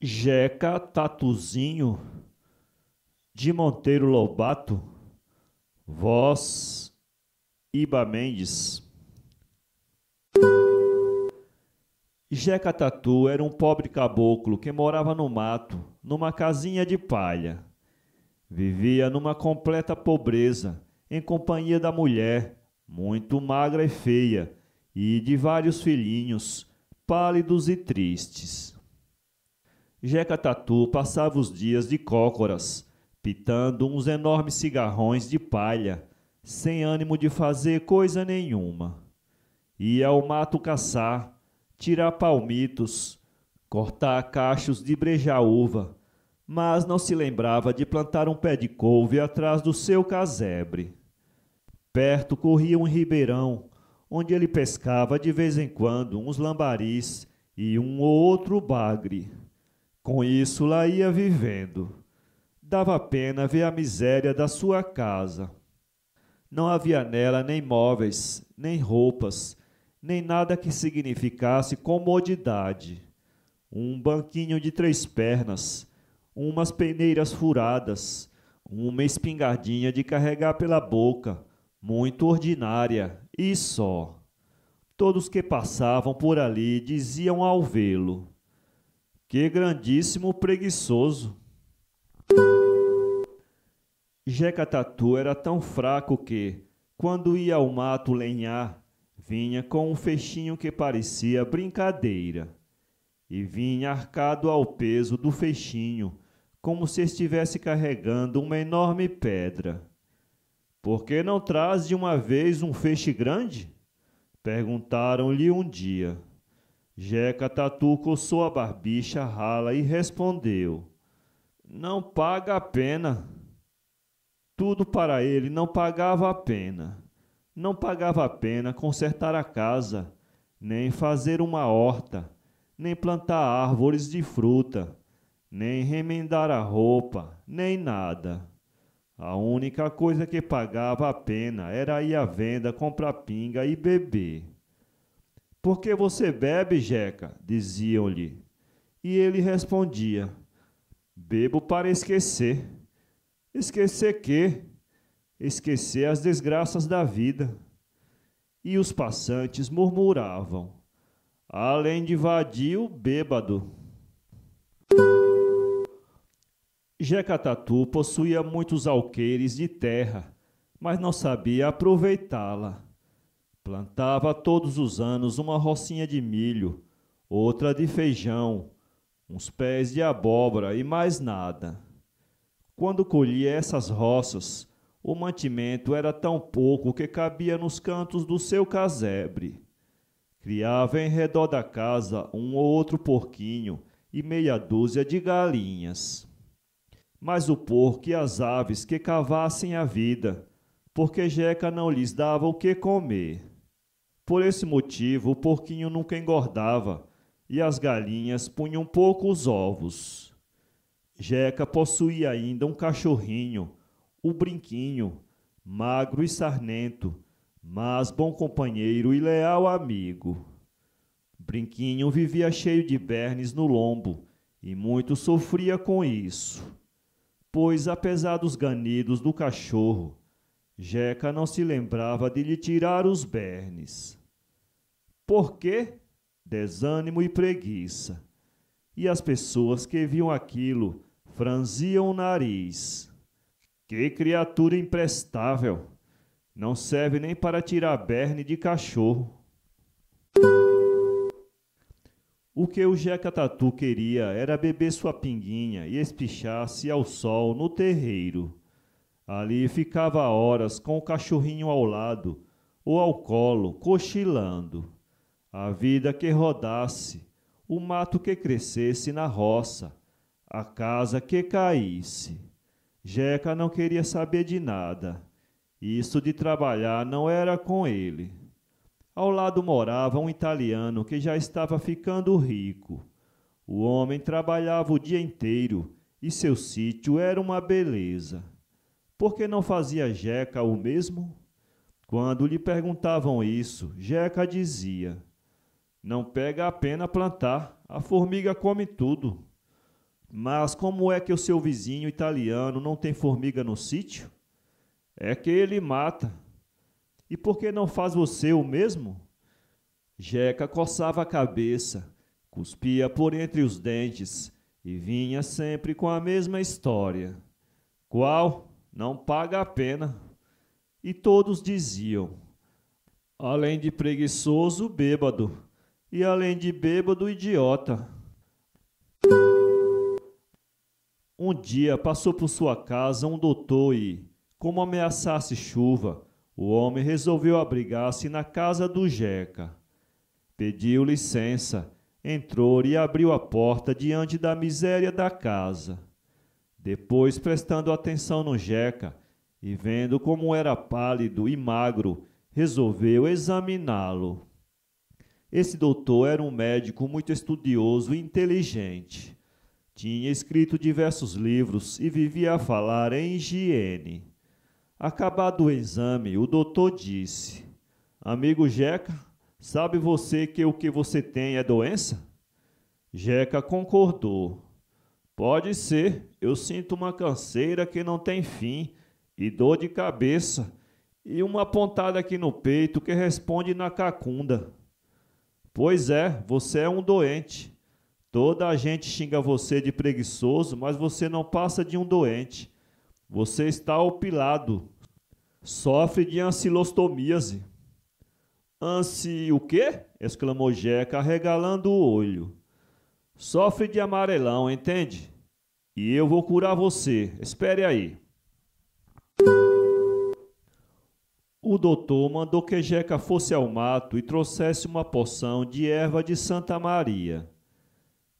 Jeca Tatuzinho de Monteiro Lobato, voz Iba Mendes. Jeca Tatu era um pobre caboclo que morava no mato, numa casinha de palha. Vivia numa completa pobreza, em companhia da mulher, muito magra e feia, e de vários filhinhos, pálidos e tristes. Jeca Tatu passava os dias de cócoras, pitando uns enormes cigarrões de palha, sem ânimo de fazer coisa nenhuma. Ia ao mato caçar, tirar palmitos, cortar cachos de brejaúva, mas não se lembrava de plantar um pé de couve atrás do seu casebre. Perto corria um ribeirão, onde ele pescava de vez em quando uns lambaris e um ou outro bagre. Com isso, lá ia vivendo. Dava pena ver a miséria da sua casa. Não havia nela nem móveis, nem roupas, nem nada que significasse comodidade. Um banquinho de três pernas, umas peneiras furadas, uma espingardinha de carregar pela boca, muito ordinária, e só. Todos que passavam por ali diziam ao vê-lo: que grandíssimo preguiçoso! Jeca Tatu era tão fraco que, quando ia ao mato lenhar, vinha com um feixinho que parecia brincadeira. E vinha arcado ao peso do feixinho, como se estivesse carregando uma enorme pedra. Por que não traz de uma vez um feixe grande? Perguntaram-lhe um dia. Jeca Tatu coçou a barbicha rala e respondeu: Não paga a pena. Tudo para ele não pagava a pena. Não pagava a pena consertar a casa, nem fazer uma horta, nem plantar árvores de fruta, nem remendar a roupa, nem nada. A única coisa que pagava a pena era ir à venda comprar pinga e beber. Por que você bebe, Jeca? diziam-lhe. E ele respondia: Bebo para esquecer. Esquecer que? Esquecer as desgraças da vida. E os passantes murmuravam: Além de vadio, bêbado. Jeca Tatu possuía muitos alqueires de terra, mas não sabia aproveitá-la Plantava todos os anos uma rocinha de milho, outra de feijão, uns pés de abóbora e mais nada. Quando colhia essas roças, o mantimento era tão pouco que cabia nos cantos do seu casebre. Criava em redor da casa um ou outro porquinho e meia dúzia de galinhas. Mas o porco e as aves que cavassem a vida, porque Jeca não lhes dava o que comer. Por esse motivo, o porquinho nunca engordava e as galinhas punham poucos ovos. Jeca possuía ainda um cachorrinho, o Brinquinho, magro e sarnento, mas bom companheiro e leal amigo. Brinquinho vivia cheio de bernes no lombo e muito sofria com isso, pois, apesar dos ganidos do cachorro, Jeca não se lembrava de lhe tirar os bernes porque desânimo e preguiça. E as pessoas que viam aquilo franziam o nariz. Que criatura imprestável! Não serve nem para tirar berne de cachorro. O que o Jeca Tatu queria era beber sua pinguinha e espichar-se ao sol no terreiro. Ali ficava horas com o cachorrinho ao lado ou ao colo, cochilando a vida que rodasse, o mato que crescesse na roça, a casa que caísse. Jeca não queria saber de nada. Isso de trabalhar não era com ele. Ao lado morava um italiano que já estava ficando rico. O homem trabalhava o dia inteiro e seu sítio era uma beleza. Por que não fazia Jeca o mesmo? Quando lhe perguntavam isso, Jeca dizia: não pega a pena plantar, a formiga come tudo. Mas como é que o seu vizinho italiano não tem formiga no sítio? É que ele mata. E por que não faz você o mesmo? Jeca coçava a cabeça, cuspia por entre os dentes e vinha sempre com a mesma história. Qual não paga a pena? E todos diziam: além de preguiçoso, bêbado e além de bêbado, idiota. Um dia passou por sua casa um doutor e, como ameaçasse chuva, o homem resolveu abrigar-se na casa do Jeca. Pediu licença, entrou e abriu a porta diante da miséria da casa. Depois, prestando atenção no Jeca e vendo como era pálido e magro, resolveu examiná-lo. Esse doutor era um médico muito estudioso e inteligente. Tinha escrito diversos livros e vivia a falar em higiene. Acabado o exame, o doutor disse: Amigo Jeca, sabe você que o que você tem é doença? Jeca concordou. Pode ser, eu sinto uma canseira que não tem fim, e dor de cabeça, e uma pontada aqui no peito que responde na cacunda. Pois é, você é um doente. Toda a gente xinga você de preguiçoso, mas você não passa de um doente. Você está opilado. Sofre de ancilostomíase. Ansi o quê? exclamou Jeca, regalando o olho. Sofre de amarelão, entende? E eu vou curar você. Espere aí o doutor mandou que Jeca fosse ao mato e trouxesse uma poção de erva de Santa Maria.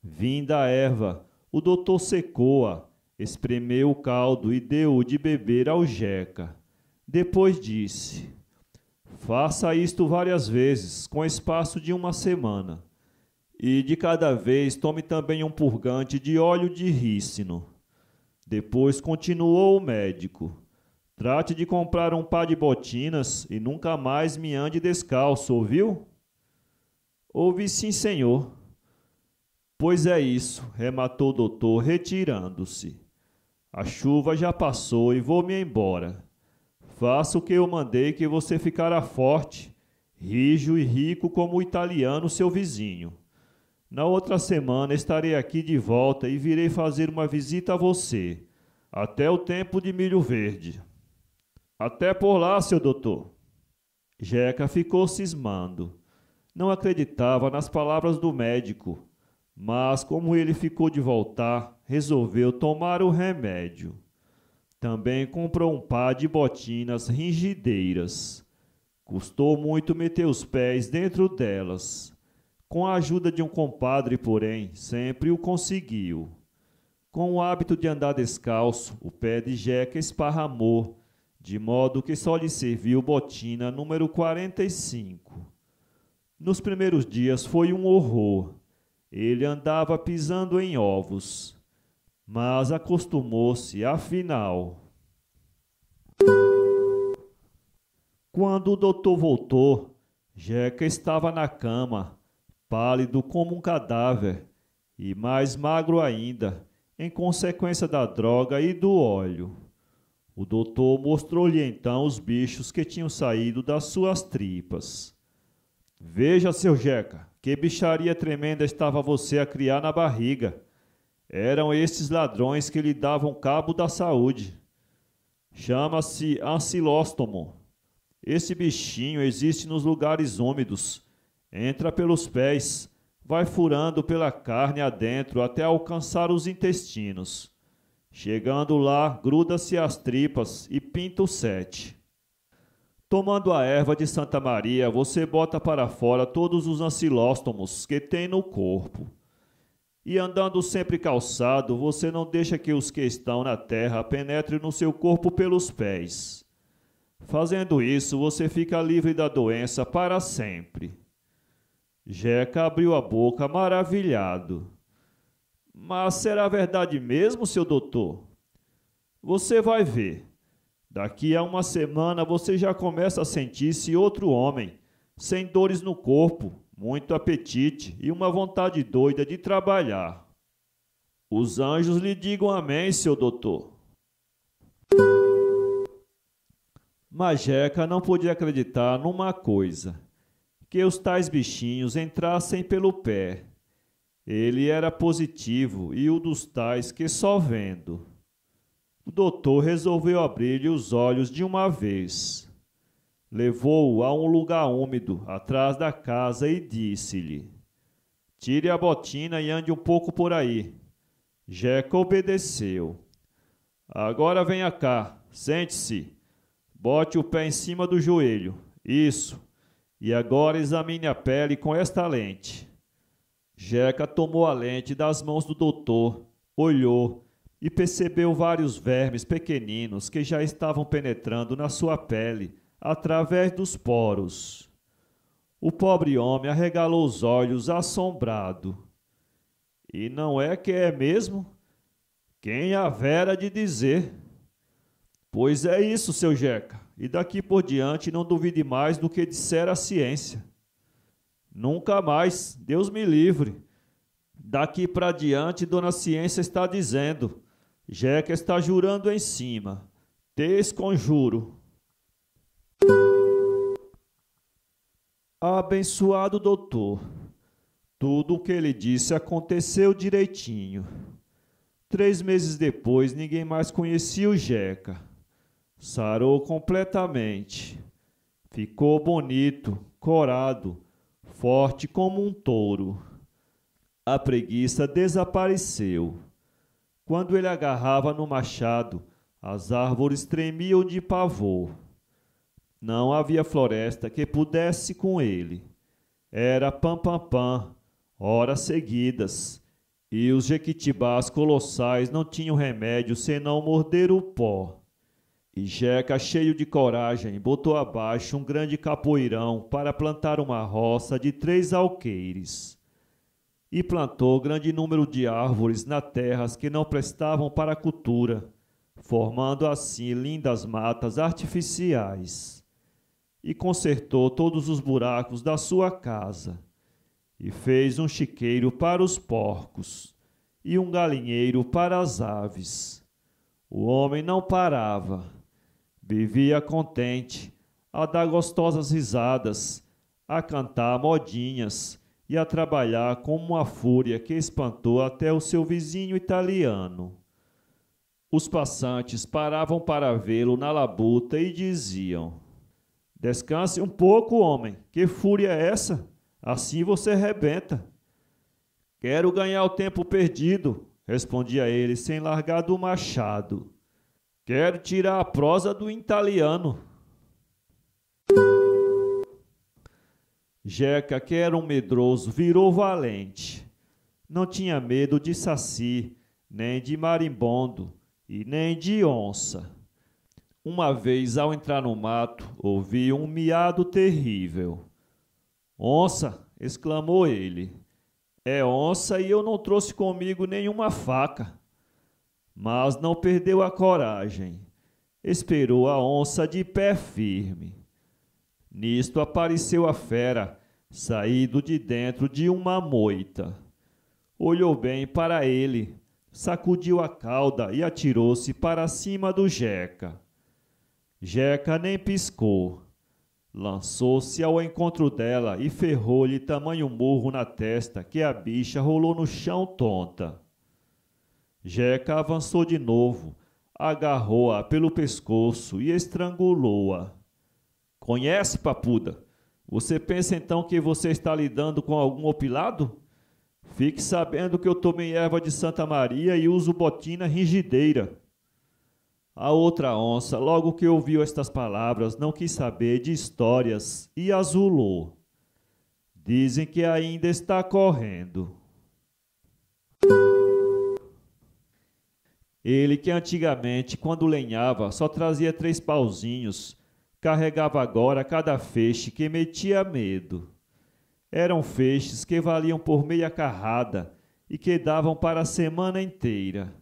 Vinda a erva, o doutor secou-a, espremeu o caldo e deu-o de beber ao Jeca. Depois disse: Faça isto várias vezes, com espaço de uma semana. E de cada vez tome também um purgante de óleo de rícino. Depois continuou o médico. Trate de comprar um par de botinas e nunca mais me ande descalço, ouviu? Ouvi sim, senhor. Pois é isso, rematou o doutor, retirando-se. A chuva já passou e vou-me embora. Faça o que eu mandei que você ficará forte, rijo e rico como o italiano seu vizinho. Na outra semana estarei aqui de volta e virei fazer uma visita a você. Até o tempo de milho verde. Até por lá, seu doutor. Jeca ficou cismando. Não acreditava nas palavras do médico, mas como ele ficou de voltar, resolveu tomar o remédio. Também comprou um par de botinas ringideiras. Custou muito meter os pés dentro delas. Com a ajuda de um compadre, porém, sempre o conseguiu. Com o hábito de andar descalço, o pé de Jeca esparramou de modo que só lhe serviu botina número 45. Nos primeiros dias foi um horror. Ele andava pisando em ovos, mas acostumou-se afinal. Quando o doutor voltou, Jeca estava na cama, pálido como um cadáver e mais magro ainda, em consequência da droga e do óleo. O doutor mostrou-lhe então os bichos que tinham saído das suas tripas. Veja, seu Jeca, que bicharia tremenda estava você a criar na barriga. Eram esses ladrões que lhe davam cabo da saúde. Chama-se ancilóstomo. Esse bichinho existe nos lugares úmidos. Entra pelos pés, vai furando pela carne adentro até alcançar os intestinos. Chegando lá, gruda-se as tripas e pinta o sete. Tomando a erva de Santa Maria, você bota para fora todos os ancilóstomos que tem no corpo. E andando sempre calçado, você não deixa que os que estão na terra penetrem no seu corpo pelos pés. Fazendo isso, você fica livre da doença para sempre. Jeca abriu a boca maravilhado. Mas será verdade mesmo, seu doutor? Você vai ver. Daqui a uma semana você já começa a sentir-se outro homem, sem dores no corpo, muito apetite e uma vontade doida de trabalhar. Os anjos lhe digam amém, seu doutor. Majeca não podia acreditar numa coisa: que os tais bichinhos entrassem pelo pé ele era positivo e um dos tais que, só vendo, o doutor resolveu abrir-lhe os olhos de uma vez. Levou-o a um lugar úmido, atrás da casa, e disse-lhe: Tire a botina e ande um pouco por aí. Jeca obedeceu. Agora venha cá, sente-se. Bote o pé em cima do joelho. Isso. E agora examine a pele com esta lente. Jeca tomou a lente das mãos do doutor, olhou e percebeu vários vermes pequeninos que já estavam penetrando na sua pele através dos poros. O pobre homem arregalou os olhos assombrado. E não é que é mesmo? Quem havera de dizer? Pois é isso, seu Jeca, e daqui por diante não duvide mais do que disser a ciência. Nunca mais, Deus me livre. Daqui para diante, Dona Ciência está dizendo, Jeca está jurando em cima, desconjuro. Abençoado doutor, tudo o que ele disse aconteceu direitinho. Três meses depois, ninguém mais conhecia o Jeca. Sarou completamente. Ficou bonito, corado forte como um touro. A preguiça desapareceu. Quando ele agarrava no machado, as árvores tremiam de pavor. Não havia floresta que pudesse com ele. Era pam-pam-pam, horas seguidas, e os jequitibás colossais não tinham remédio senão morder o pó. E Jeca, cheio de coragem, botou abaixo um grande capoeirão para plantar uma roça de três alqueires. E plantou grande número de árvores na terras que não prestavam para a cultura, formando assim lindas matas artificiais. E consertou todos os buracos da sua casa, e fez um chiqueiro para os porcos, e um galinheiro para as aves. O homem não parava Vivia contente a dar gostosas risadas, a cantar modinhas e a trabalhar com uma fúria que espantou até o seu vizinho italiano. Os passantes paravam para vê-lo na labuta e diziam: Descanse um pouco, homem, que fúria é essa? Assim você rebenta. Quero ganhar o tempo perdido, respondia ele sem largar do machado. Quero tirar a prosa do italiano. Jeca, que era um medroso, virou valente. Não tinha medo de saci, nem de marimbondo e nem de onça. Uma vez, ao entrar no mato, ouvi um miado terrível. Onça! exclamou ele. É onça e eu não trouxe comigo nenhuma faca mas não perdeu a coragem. Esperou a onça de pé firme. Nisto apareceu a fera, saído de dentro de uma moita. Olhou bem para ele, sacudiu a cauda e atirou-se para cima do Jeca. Jeca nem piscou. Lançou-se ao encontro dela e ferrou-lhe tamanho murro na testa que a bicha rolou no chão tonta. Jeca avançou de novo, agarrou-a pelo pescoço e estrangulou-a. Conhece, papuda? Você pensa então que você está lidando com algum opilado? Fique sabendo que eu tomei erva de Santa Maria e uso botina rigideira. A outra onça, logo que ouviu estas palavras, não quis saber de histórias e azulou. Dizem que ainda está correndo. Ele que antigamente, quando lenhava, só trazia três pauzinhos, carregava agora cada feixe que metia medo. Eram feixes que valiam por meia carrada e que davam para a semana inteira.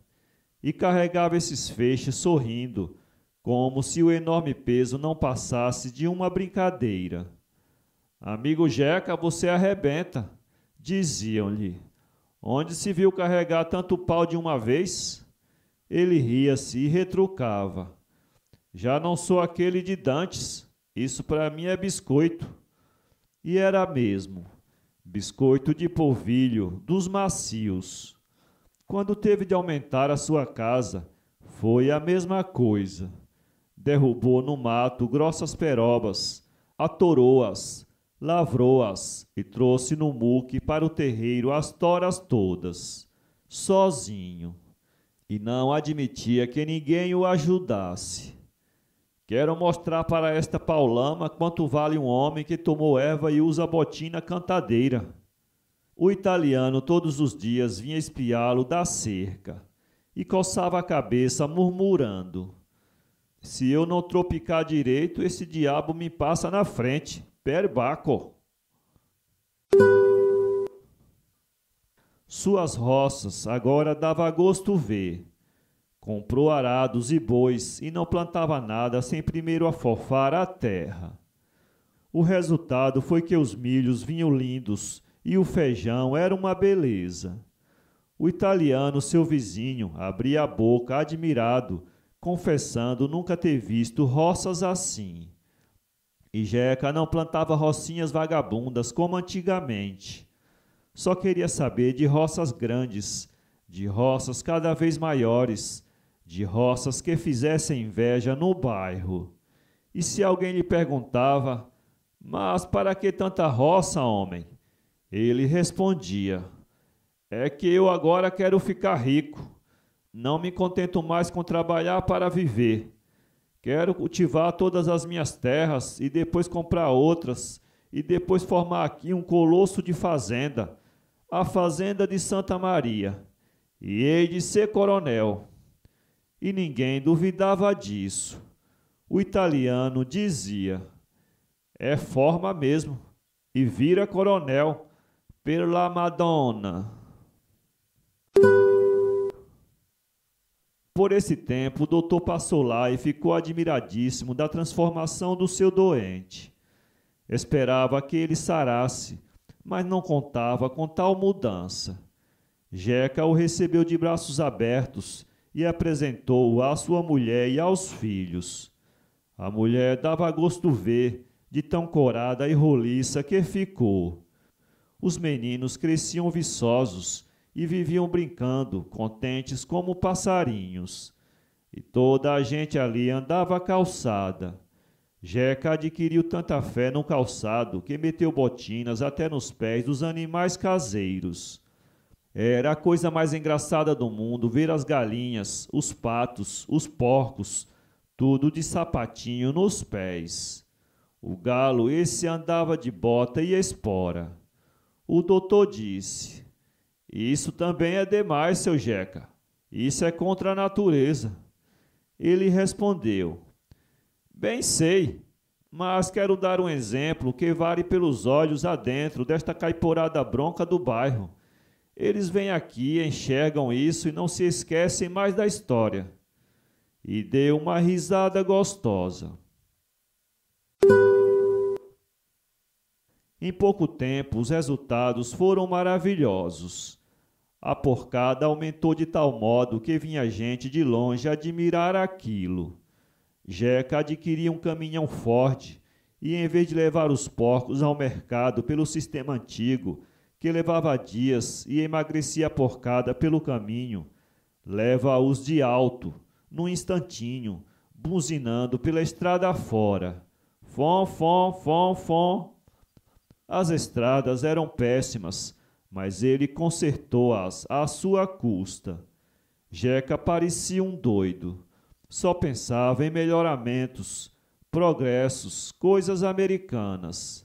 E carregava esses feixes sorrindo, como se o enorme peso não passasse de uma brincadeira. Amigo Jeca, você arrebenta, diziam-lhe. Onde se viu carregar tanto pau de uma vez? Ele ria-se e retrucava. Já não sou aquele de dantes, isso para mim é biscoito. E era mesmo, biscoito de polvilho, dos macios. Quando teve de aumentar a sua casa, foi a mesma coisa. Derrubou no mato grossas perobas, atorou-as, lavrou-as e trouxe no muque para o terreiro as toras todas, sozinho e não admitia que ninguém o ajudasse. Quero mostrar para esta paulama quanto vale um homem que tomou erva e usa botina cantadeira. O italiano todos os dias vinha espiá-lo da cerca e coçava a cabeça murmurando: Se eu não tropicar direito, esse diabo me passa na frente. Perbaco. Suas roças agora dava gosto ver. Comprou arados e bois e não plantava nada sem primeiro afofar a terra. O resultado foi que os milhos vinham lindos e o feijão era uma beleza. O italiano, seu vizinho, abria a boca admirado, confessando nunca ter visto roças assim. E Jeca não plantava rocinhas vagabundas como antigamente só queria saber de roças grandes, de roças cada vez maiores, de roças que fizessem inveja no bairro. E se alguém lhe perguntava, mas para que tanta roça, homem? Ele respondia, é que eu agora quero ficar rico. Não me contento mais com trabalhar para viver. Quero cultivar todas as minhas terras e depois comprar outras, e depois formar aqui um colosso de fazenda a fazenda de Santa Maria, e hei de ser coronel. E ninguém duvidava disso. O italiano dizia: É forma mesmo, e vira coronel, pela Madonna. Por esse tempo, o doutor passou lá e ficou admiradíssimo da transformação do seu doente. Esperava que ele sarasse mas não contava com tal mudança. Jeca o recebeu de braços abertos e apresentou-o à sua mulher e aos filhos. A mulher dava gosto ver de tão corada e roliça que ficou. Os meninos cresciam viçosos e viviam brincando, contentes como passarinhos. E toda a gente ali andava calçada. Jeca adquiriu tanta fé no calçado que meteu botinas até nos pés dos animais caseiros. Era a coisa mais engraçada do mundo ver as galinhas, os patos, os porcos, tudo de sapatinho nos pés. O galo esse andava de bota e espora. O doutor disse: Isso também é demais, seu Jeca. Isso é contra a natureza. Ele respondeu: Bem sei, mas quero dar um exemplo que vale pelos olhos adentro desta caiporada bronca do bairro. Eles vêm aqui, enxergam isso e não se esquecem mais da história. E deu uma risada gostosa. Em pouco tempo, os resultados foram maravilhosos. A porcada aumentou de tal modo que vinha gente de longe admirar aquilo. Jeca adquiria um caminhão forte e, em vez de levar os porcos ao mercado pelo sistema antigo, que levava dias e emagrecia a porcada pelo caminho, leva-os de alto, num instantinho, buzinando pela estrada afora. Fom, fom, fom, fom. As estradas eram péssimas, mas ele consertou-as à sua custa. Jeca parecia um doido. Só pensava em melhoramentos, progressos, coisas americanas.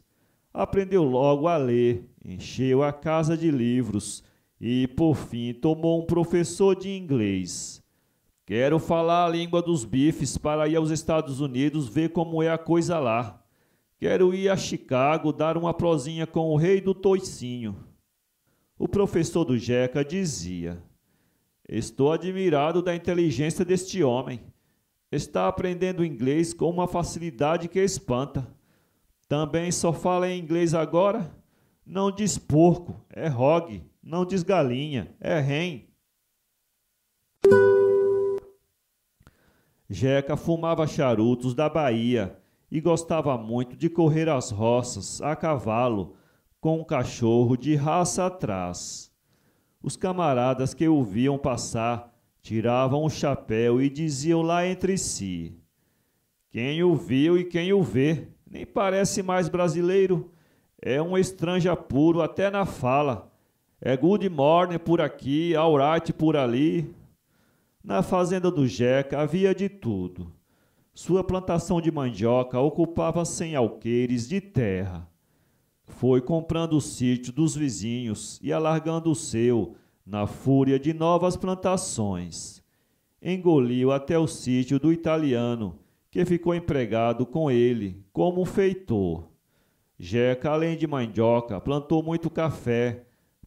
Aprendeu logo a ler, encheu a casa de livros e, por fim, tomou um professor de inglês. Quero falar a língua dos bifes para ir aos Estados Unidos ver como é a coisa lá. Quero ir a Chicago dar uma prosinha com o rei do toicinho. O professor do Jeca dizia: Estou admirado da inteligência deste homem. Está aprendendo inglês com uma facilidade que espanta. Também só fala em inglês agora? Não diz porco, é rogue. Não diz galinha, é ren. Jeca fumava charutos da Bahia e gostava muito de correr as roças a cavalo com um cachorro de raça atrás. Os camaradas que o viam passar tiravam o chapéu e diziam lá entre si: Quem o viu e quem o vê, nem parece mais brasileiro, é um estranho puro até na fala. É good morning por aqui, alright por ali. Na fazenda do Jeca havia de tudo. Sua plantação de mandioca ocupava cem alqueires de terra. Foi comprando o sítio dos vizinhos e alargando o seu, na fúria de novas plantações. Engoliu até o sítio do italiano, que ficou empregado com ele como feitor. Jeca, além de mandioca, plantou muito café,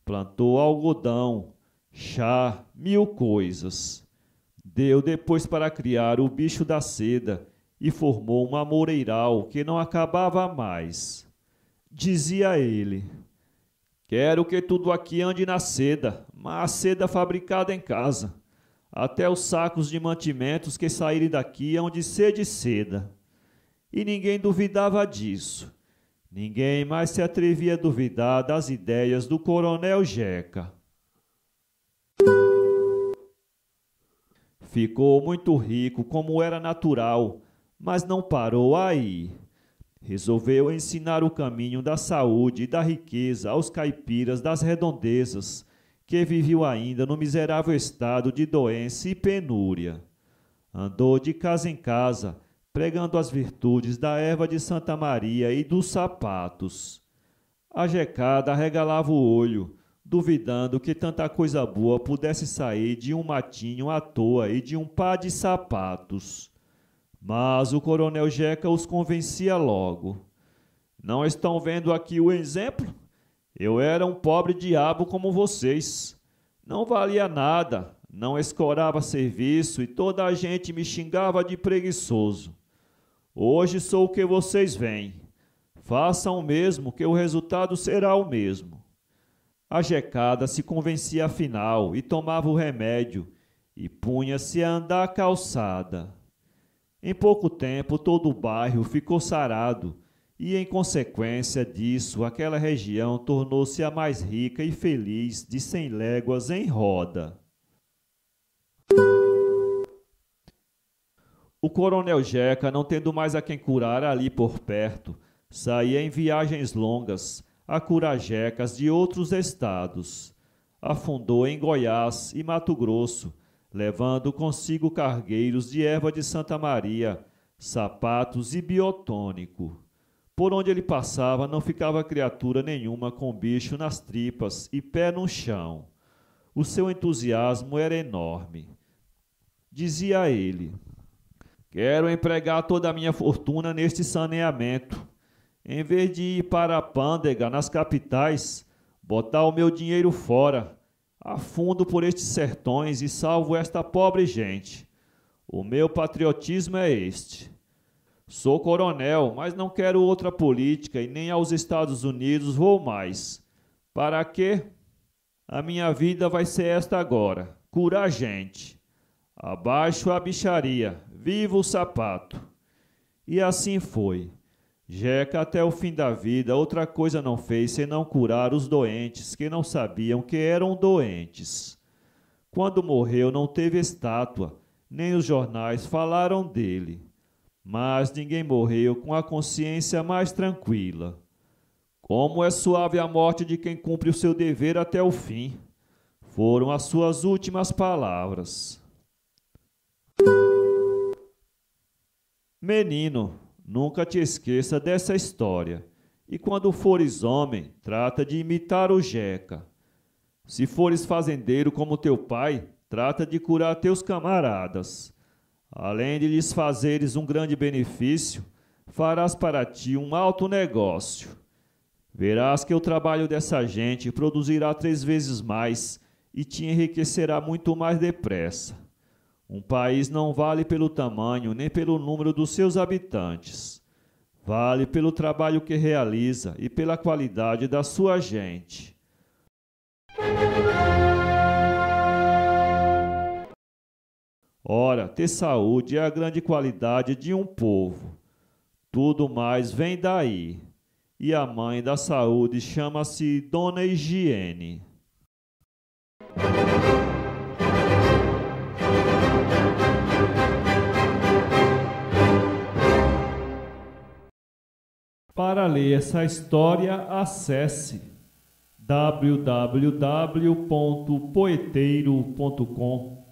plantou algodão, chá, mil coisas. Deu depois para criar o bicho da seda e formou uma moreiral que não acabava mais. Dizia ele: Quero que tudo aqui ande na seda, mas seda fabricada em casa. Até os sacos de mantimentos que saírem daqui hão de ser de seda. E ninguém duvidava disso. Ninguém mais se atrevia a duvidar das ideias do coronel Jeca. Ficou muito rico, como era natural, mas não parou aí resolveu ensinar o caminho da saúde e da riqueza aos caipiras das redondezas, que viviam ainda no miserável estado de doença e penúria. Andou de casa em casa, pregando as virtudes da erva de Santa Maria e dos sapatos. A jecada regalava o olho, duvidando que tanta coisa boa pudesse sair de um matinho à toa e de um par de sapatos. Mas o coronel Jeca os convencia logo. Não estão vendo aqui o exemplo? Eu era um pobre diabo como vocês. Não valia nada, não escorava serviço e toda a gente me xingava de preguiçoso. Hoje sou o que vocês veem. Façam o mesmo, que o resultado será o mesmo. A jecada se convencia afinal e tomava o remédio e punha-se a andar calçada. Em pouco tempo, todo o bairro ficou sarado, e em consequência disso, aquela região tornou-se a mais rica e feliz de cem léguas em roda. O coronel Jeca, não tendo mais a quem curar ali por perto, saía em viagens longas a curar jecas de outros estados. Afundou em Goiás e Mato Grosso, levando consigo cargueiros de erva de Santa Maria, sapatos e biotônico. Por onde ele passava, não ficava criatura nenhuma com bicho nas tripas e pé no chão. O seu entusiasmo era enorme. Dizia ele: Quero empregar toda a minha fortuna neste saneamento. Em vez de ir para a pândega, nas capitais, botar o meu dinheiro fora afundo por estes sertões e salvo esta pobre gente. O meu patriotismo é este. Sou coronel, mas não quero outra política e nem aos Estados Unidos vou mais. Para quê? A minha vida vai ser esta agora: curar gente. Abaixo a bicharia, viva o sapato. E assim foi. Jeca até o fim da vida outra coisa não fez senão curar os doentes que não sabiam que eram doentes. Quando morreu não teve estátua, nem os jornais falaram dele. Mas ninguém morreu com a consciência mais tranquila. Como é suave a morte de quem cumpre o seu dever até o fim. Foram as suas últimas palavras. Menino, Nunca te esqueça dessa história. E quando fores homem, trata de imitar o Jeca. Se fores fazendeiro como teu pai, trata de curar teus camaradas. Além de lhes fazeres um grande benefício, farás para ti um alto negócio. Verás que o trabalho dessa gente produzirá três vezes mais e te enriquecerá muito mais depressa. Um país não vale pelo tamanho nem pelo número dos seus habitantes. Vale pelo trabalho que realiza e pela qualidade da sua gente. Ora, ter saúde é a grande qualidade de um povo. Tudo mais vem daí. E a mãe da saúde chama-se Dona Higiene. Para ler essa história, acesse www.poeteiro.com